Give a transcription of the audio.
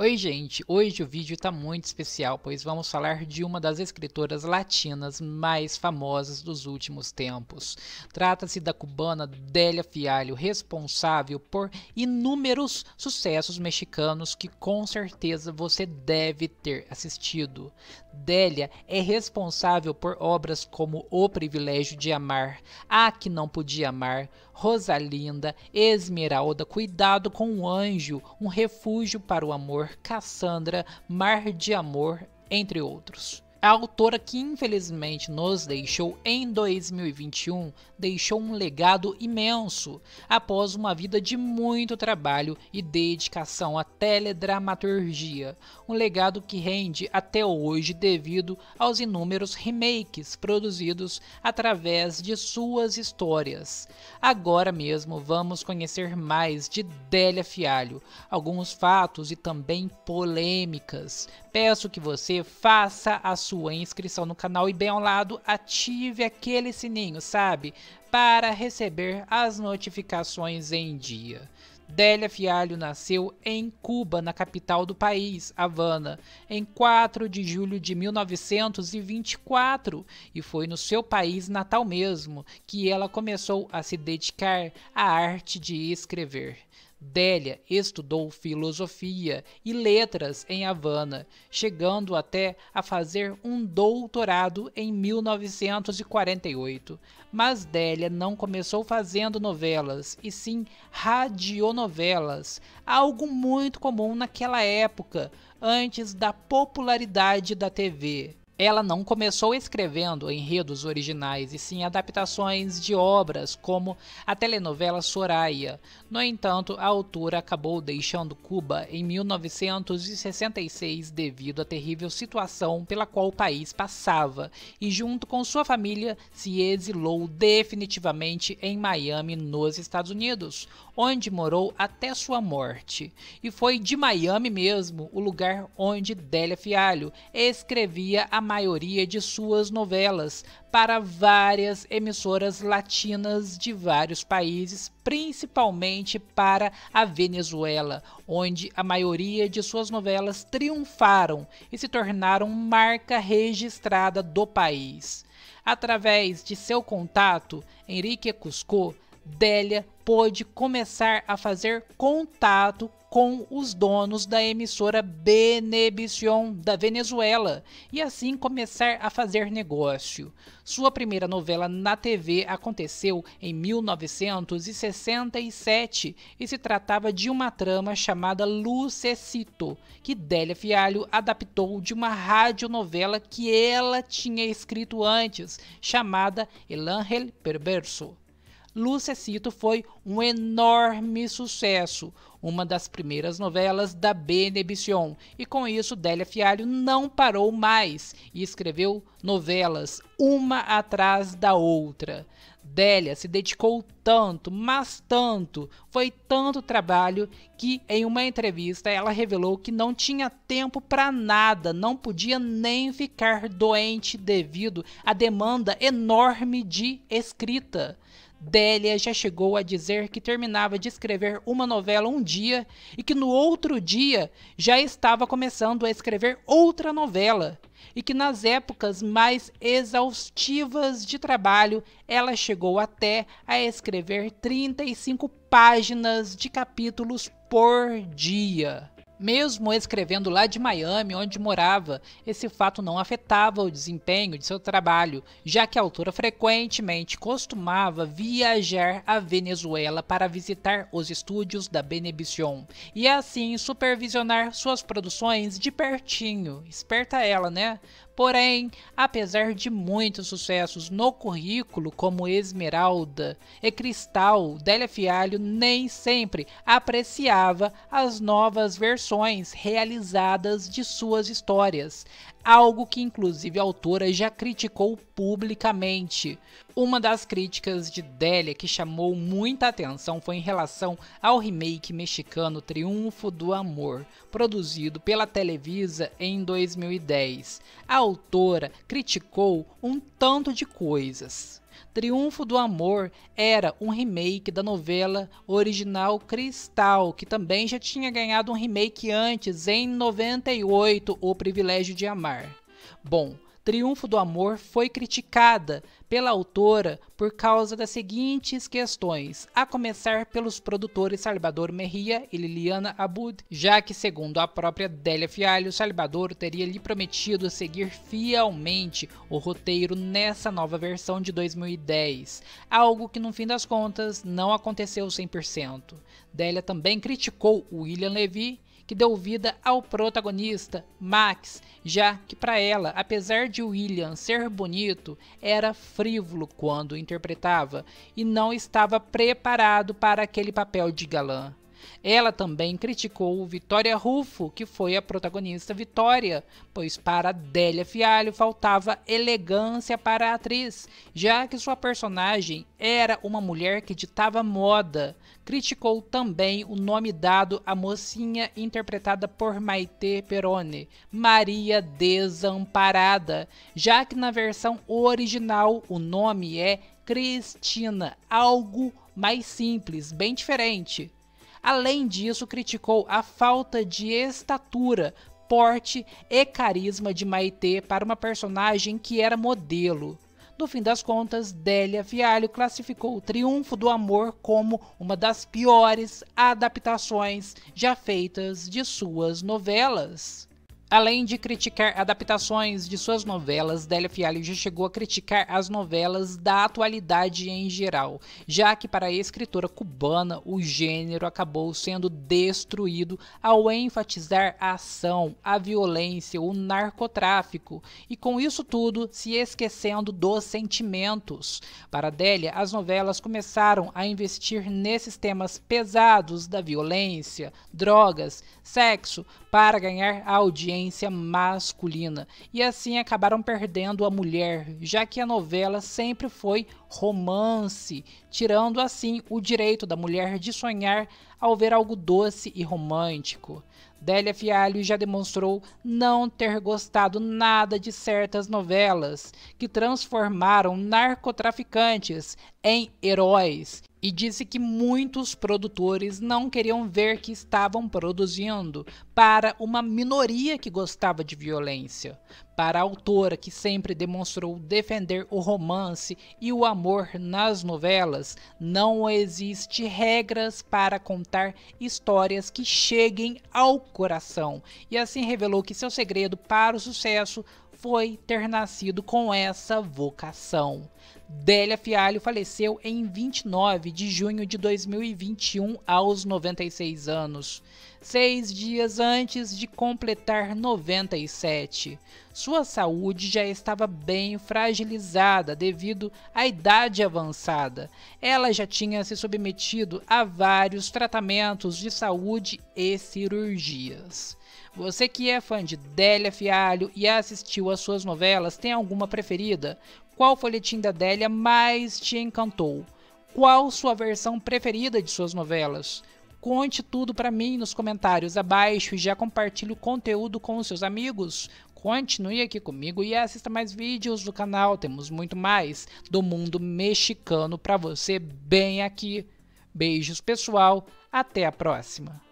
Oi, gente! Hoje o vídeo está muito especial, pois vamos falar de uma das escritoras latinas mais famosas dos últimos tempos. Trata-se da cubana Délia Fialho, responsável por inúmeros sucessos mexicanos que com certeza você deve ter assistido. Délia é responsável por obras como O Privilégio de Amar, A Que Não Podia Amar, Rosalinda, Esmeralda, Cuidado com o Anjo, Um Refúgio para o Amor, Cassandra, Mar de Amor, entre outros. A autora que infelizmente nos deixou em 2021 deixou um legado imenso após uma vida de muito trabalho e dedicação à teledramaturgia, um legado que rende até hoje devido aos inúmeros remakes produzidos através de suas histórias. Agora mesmo vamos conhecer mais de Délia Fialho, alguns fatos e também polêmicas. Peço que você faça a sua inscrição no canal e bem ao lado ative aquele sininho, sabe? Para receber as notificações em dia. Délia Fialho nasceu em Cuba, na capital do país, Havana, em 4 de julho de 1924, e foi no seu país natal mesmo que ela começou a se dedicar à arte de escrever. Délia estudou filosofia e letras em Havana, chegando até a fazer um doutorado em 1948. Mas Délia não começou fazendo novelas, e sim radionovelas, algo muito comum naquela época, antes da popularidade da TV. Ela não começou escrevendo enredos originais, e sim adaptações de obras como a telenovela Soraya. No entanto, a autora acabou deixando Cuba em 1966 devido à terrível situação pela qual o país passava, e junto com sua família se exilou definitivamente em Miami, nos Estados Unidos, onde morou até sua morte. E foi de Miami mesmo o lugar onde Délia Fialho escrevia a maioria de suas novelas para várias emissoras latinas de vários países, principalmente para a Venezuela, onde a maioria de suas novelas triunfaram e se tornaram marca registrada do país. Através de seu contato, Henrique Cusco, Délia pôde começar a fazer contato com os donos da emissora Benebición da Venezuela e assim começar a fazer negócio. Sua primeira novela na TV aconteceu em 1967 e se tratava de uma trama chamada Lucecito, que Délia Fialho adaptou de uma radionovela que ela tinha escrito antes, chamada El Ángel Perverso. Lucecito foi um enorme sucesso, uma das primeiras novelas da Benebition, e com isso Délia Fialho não parou mais e escreveu novelas uma atrás da outra. Délia se dedicou tanto, mas tanto, foi tanto trabalho que em uma entrevista ela revelou que não tinha tempo para nada, não podia nem ficar doente devido à demanda enorme de escrita. Délia já chegou a dizer que terminava de escrever uma novela um dia e que no outro dia já estava começando a escrever outra novela, e que nas épocas mais exaustivas de trabalho ela chegou até a escrever 35 páginas de capítulos por dia. Mesmo escrevendo lá de Miami, onde morava, esse fato não afetava o desempenho de seu trabalho, já que a autora frequentemente costumava viajar à Venezuela para visitar os estúdios da Benevisión e assim supervisionar suas produções de pertinho. Esperta ela, né? Porém, apesar de muitos sucessos no currículo, como Esmeralda e Cristal, Délia Fialho nem sempre apreciava as novas versões realizadas de suas histórias algo que inclusive a autora já criticou publicamente. Uma das críticas de Delia que chamou muita atenção foi em relação ao remake mexicano Triunfo do Amor, produzido pela Televisa em 2010. A autora criticou um tanto de coisas. Triunfo do Amor era um remake da novela original Cristal, que também já tinha ganhado um remake antes, em 98, O Privilégio de Amar. Bom, Triunfo do Amor foi criticada pela autora por causa das seguintes questões, a começar pelos produtores Salvador Merria e Liliana Abud, já que, segundo a própria Délia Fialho, Salvador teria lhe prometido seguir fielmente o roteiro nessa nova versão de 2010, algo que no fim das contas não aconteceu 100%. Délia também criticou William Levy que deu vida ao protagonista, Max, já que para ela, apesar de William ser bonito, era frívolo quando interpretava e não estava preparado para aquele papel de galã. Ela também criticou Vitória Rufo, que foi a protagonista Vitória, pois para Délia Fialho faltava elegância para a atriz, já que sua personagem era uma mulher que ditava moda. Criticou também o nome dado à mocinha interpretada por Maite Perone, Maria Desamparada, já que na versão original o nome é Cristina, algo mais simples, bem diferente. Além disso, criticou a falta de estatura, porte e carisma de Maite para uma personagem que era modelo. No fim das contas, Délia Fialho classificou o Triunfo do Amor como uma das piores adaptações já feitas de suas novelas. Além de criticar adaptações de suas novelas, Délia Fiali já chegou a criticar as novelas da atualidade em geral, já que para a escritora cubana o gênero acabou sendo destruído ao enfatizar a ação, a violência, o narcotráfico e com isso tudo se esquecendo dos sentimentos. Para Délia, as novelas começaram a investir nesses temas pesados da violência, drogas, sexo para ganhar audiência influência masculina e assim acabaram perdendo a mulher, já que a novela sempre foi romance, tirando assim o direito da mulher de sonhar ao ver algo doce e romântico. Délia Fialho já demonstrou não ter gostado nada de certas novelas que transformaram narcotraficantes em heróis e disse que muitos produtores não queriam ver que estavam produzindo para uma minoria que gostava de violência, para a autora que sempre demonstrou defender o romance e o amor nas novelas, não existe regras para contar histórias que cheguem ao coração. E assim revelou que seu segredo para o sucesso foi ter nascido com essa vocação. Délia Fialho faleceu em 29 de junho de 2021, aos 96 anos, seis dias antes de completar 97. Sua saúde já estava bem fragilizada devido à idade avançada. Ela já tinha se submetido a vários tratamentos de saúde e cirurgias. Você que é fã de Délia Fialho e assistiu às suas novelas, tem alguma preferida? Qual folhetim da Délia mais te encantou? Qual sua versão preferida de suas novelas? Conte tudo para mim nos comentários abaixo e já compartilhe o conteúdo com seus amigos. Continue aqui comigo e assista mais vídeos do canal, temos muito mais do mundo mexicano para você bem aqui. Beijos pessoal, até a próxima.